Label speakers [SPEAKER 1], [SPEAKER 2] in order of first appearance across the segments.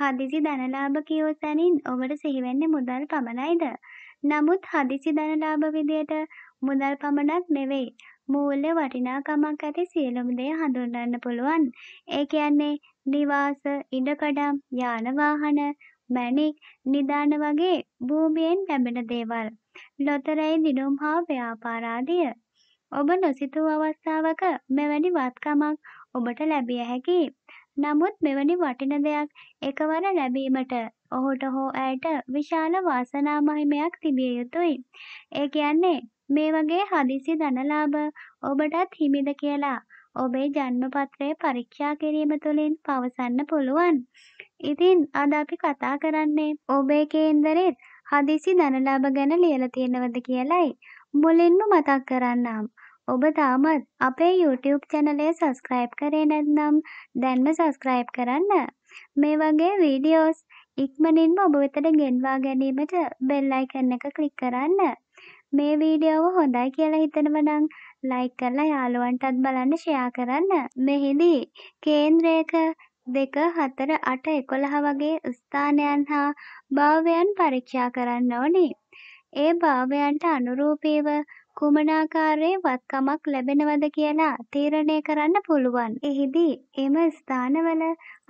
[SPEAKER 1] හදිසි ධනලාභ කියෝ සැනින් ඔබට සිහිවෙන්නේ මුදල් පමණයිද? නමුත් හදිසි ධනලාභ විදියට මුදල් පමණක් නෙවෙයි මූල්‍ය වටිනාකමක් ඇති සියලුම දේ හඳුන්වන්න පුළුවන්. ඒ කියන්නේ නිවාස, ඉඩකඩම්, යාන වාහන, මණික්, නිදාන වගේ භූමියෙන් ලැබෙන දේවල්. ලොතරැයි දිනුම් හා ව්‍යාපාර ආදිය. ඔබ නොසිතූ අවස්ථාවක මෙවැනි වත්කමක් ඔබට ලැබිය හැකියි. නමුත් මෙවැනි වටින දෙයක් එකවර ලැබීමට ඔහුට හෝ ඇයට විශාල වාසනා මහිමයක් තිබිය යුතුයි. ඒ කියන්නේ මේ වගේ හදිසි ධනලාභ ඔබටත් හිමිද කියලා ඔබේ ජන්මපත්‍රය පරීක්ෂා කිරීම තුළින් පවසන්න පුළුවන්. ඉතින් අද අපි කතා කරන්නේ ඔබේ කේන්දරෙත් හදිසි ධනලාභ ගැන ලියලා තියෙනවද කියලයි. මුලින්ම මතක් කරන්නම් ඔබ තාමත් අපේ YouTube චැනලය සබස්ක්‍රයිබ් කරේ නැත්නම් දැන්ම සබස්ක්‍රයිබ් කරන්න. මේ වගේ වීඩියෝස් ඉක්මනින්ම ඔබ වෙතට ගෙන්වා ගැනීමට බෙල් අයිකන් එක ක්ලික් කරන්න. මේ වීඩියෝව හොඳයි කියලා හිතනවා නම් ලයික් කරලා යාළුවන්ටත් බලන්න ෂෙයා කරන්න. මෙහිදී කේන්ද්‍රයක දෙක හතර අට එකොළහ වගේ ස්ථානයන් හා භාවයන් පරීක්ෂා කරන්න ඕනි. ඒ භාවයන්ට අනුරූපීව කුමනාකාරයේ වත්කමක් ලැබෙනවද කියලා තීරණය කරන්න පුළුවන්. එහිදී එම ස්ථානවල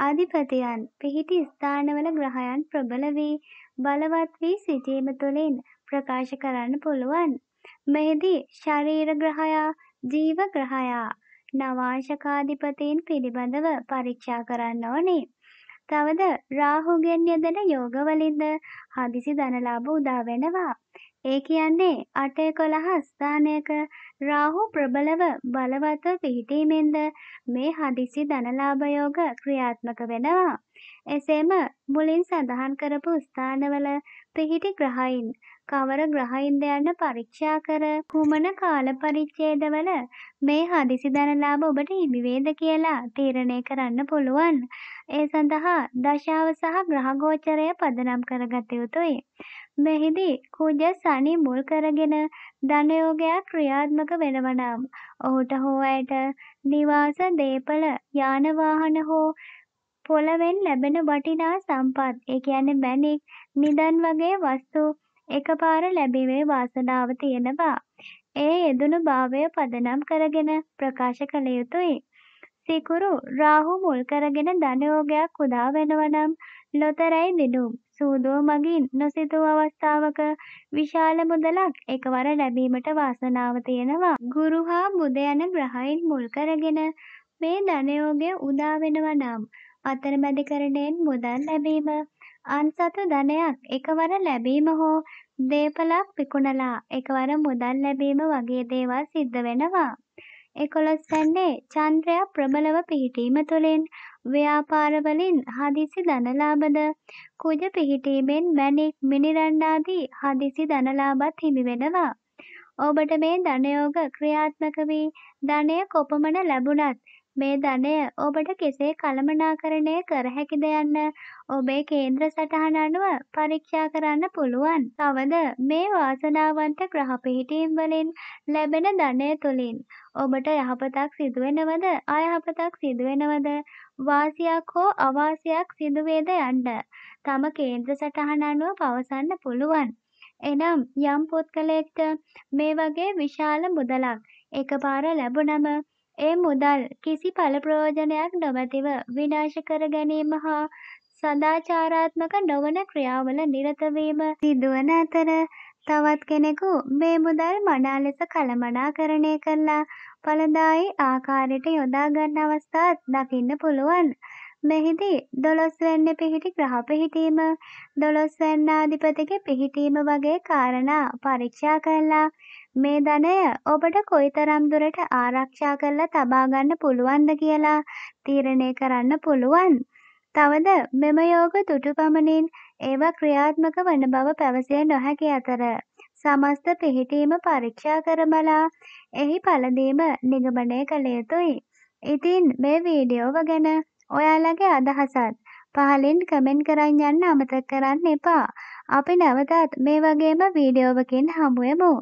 [SPEAKER 1] අධිපතියන් පිහිටි ස්ථානවල ග්‍රහයන් ප්‍රබල වී බලවත් වී සිටීම තුළින් ප්‍රකාශ කරන්න පුළුවන්. මෙහිදී ශරීර ග්‍රහයා ජීව ග්‍රහයා නවාශකාධිපතීන් පිළිබඳව පරීක්ෂා කරන්න ඕනේ. තවද රාහුගෙන් යෙදෙන යෝගවලින්ද හදිසි ධනලාභ උදා වෙනවා. ඒ කියන්නේ අට එකොළහ ස්ථානයක රාහු ප්‍රබලව බලවත්ව පිහිටීමෙන්ද මේ හදිසි ධනලාභයෝග ක්‍රියාත්මක වෙනවා. එසේම මුලින් සඳහන් කරපු ස්ථානවල පිහිටි ග්‍රහයින් කවර ග්‍රහයින්ද යන්න පරීක්ෂා කර කුමන කාල පරිච්ඡේදවල මේ හදිසි ධනලාභ ඔබට හිමි වේද කියලා තීරණය කරන්න පුළුවන්. ඒ සඳහා දශාව සහ ග්‍රහ ගෝචරය පදනම් කරගත යුතුයි. මෙහිදී කූජ සනී මුල් කරගෙන ධනයෝගයක් ක්‍රියාත්මක වෙනවනම් ඔහුට හෝ ඇයට නිවාස දේපල යානවාහන හෝ පොළවෙන් ලැබෙන වටිනා සම්පත් ඒ කියන්නේ මැණික් නිදන් වගේ වස්තු එකපාර ලැබීමේ වාසනාව තියෙනවා. ඒ යෙදුණු භාවය පදනම් කරගෙන ප්‍රකාශ කළ යුතුයි. සිකුරු රාහු මුල් කරගෙන ධනයෝගයක් උදා වෙනවනම් ලොතරැයි දිනුම් සූදෝ මගින් නොසිතූ අවස්ථාවක විශාල මුදලක් එකවර ලැබීමට වාසනාව තියෙනවා. ගුරු හා බුද යන ග්‍රහයින් මුල් කරගෙන මේ ධනයෝගය උදා වෙනවා නම් අතරමැදිකරණයෙන් මුදල් ලැබීම අන්සතු ධනයක් එකවර ලැබීම හෝ දේපලක් විකුණලා එකවර මුදල් ලැබීම වගේ දේවල් සිද්ධ වෙනවා. එකොළොස්වැන්නේ චන්ද්‍රයා ප්‍රබලව පිහිටීම තුළින් ව්‍යාපාරවලින් හදිසි ධනලාභද කුජ පිහිටීමෙන් මැණික් මිනිරණ්ඩාදී හදිසි ධනලාභත් හිමි වෙනවා. ඔබට මේ ධනයෝග ක්‍රියාත්මක වී ධනය කොපමණ ලැබුණත් මේ ධනය ඔබට කෙසේ කළමනාකරණය කර හැකිද යන්න ඔබේ කේන්ද්‍ර සටහන අනුව පරීක්ෂා කරන්න පුළුවන්. තවද මේ වාසනාවන්ත ග්‍රහ පිහිටීම් වලින් ලැබෙන ධනය තුලින් ඔබට යහපතක් සිදුවෙනවද අයහපතක් සිදුවෙනවද වාසියක් හෝ අවාසියක් සිදුවේද යන්න තම කේන්ද්‍ර සටහන අනුව පවසන්න පුළුවන්. එනම් යම් පුද්ගලයෙක්ට මේ වගේ විශාල මුදලක් එකපාර ලැබුණම ඒ මුදල් කිසි ඵල ප්‍රයෝජනයක් නොමැතිව විනාශ කර ගැනීම හා සදාචාරාත්මක නොවන ක්‍රියාවල නිරත වීම සිදුවන අතර තවත් කෙනෙකු මේ මුදල් මනා ලෙස කළමනාකරණය කරලා ඵලදායි ආකාරයට යොදා ගන්න අවස්ථාත් දකින්න පුළුවන්. මෙහිදී දොළොස්වැන්න පිහිටි ග්‍රහ පිහිටීම දොළොස්වැන්නාධිපතිගේ පිහිටීම වගේ කාරණා පරීක්ෂා කරලා මේ ධනය ඔබට කොයිතරම් දුරට ආරක්ෂා කරලා තබා ගන්න පුළුවන්ද කියලා තීරණය කරන්න පුළුවන්. තවද මෙම යෝග දුටු පමණින් ඒවා ක්‍රියාත්මක වන බව පැවසිය නොහැකි අතර සමස්ත පිහිටීම පරීක්ෂා කරමලා එහි පළඳීම නිගමනය කළ යුතුයි. ඉතින් මේ වීඩියෝව ගැන ඔයාලගේ අදහසත් පහලින් කමෙන්ට් කරන් යන්න අමතක කරන්න එපා. අපි නැවතත් මේ වගේම වීඩියෝවකින් හමුවෙමු.